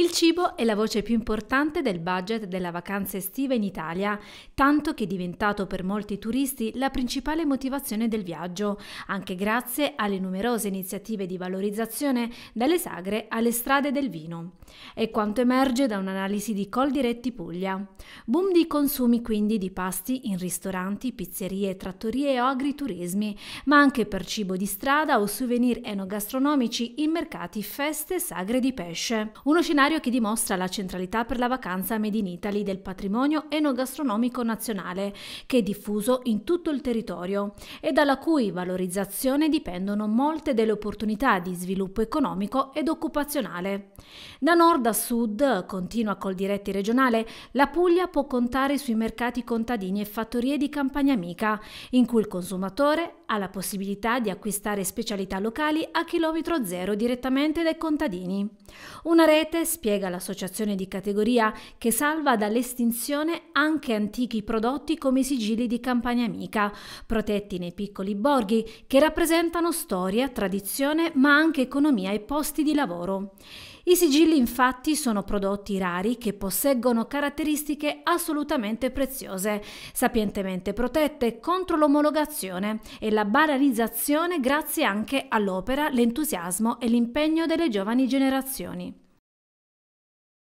Il cibo è la voce più importante del budget della vacanza estiva in Italia, tanto che è diventato per molti turisti la principale motivazione del viaggio, anche grazie alle numerose iniziative di valorizzazione dalle sagre alle strade del vino. È quanto emerge da un'analisi di Coldiretti Puglia. Boom di consumi quindi di pasti in ristoranti, pizzerie, trattorie o agriturismi, ma anche per cibo di strada o souvenir enogastronomici in mercati, feste, sagre di pesce. Uno scenario documentario che dimostra la centralità per la vacanza Made in Italy del patrimonio enogastronomico nazionale, che è diffuso in tutto il territorio e dalla cui valorizzazione dipendono molte delle opportunità di sviluppo economico ed occupazionale. Da nord a sud, continua col diretti regionale, la Puglia può contare sui mercati contadini e fattorie di campagna amica, in cui il consumatore ha la possibilità di acquistare specialità locali a chilometro zero direttamente dai contadini. Una rete spiega l'associazione di categoria che salva dall'estinzione anche antichi prodotti come i sigilli di Campagna Amica, protetti nei piccoli borghi che rappresentano storia, tradizione ma anche economia e posti di lavoro. I sigilli infatti sono prodotti rari che posseggono caratteristiche assolutamente preziose, sapientemente protette contro l'omologazione e la banalizzazione grazie anche all'opera, l'entusiasmo e l'impegno delle giovani generazioni.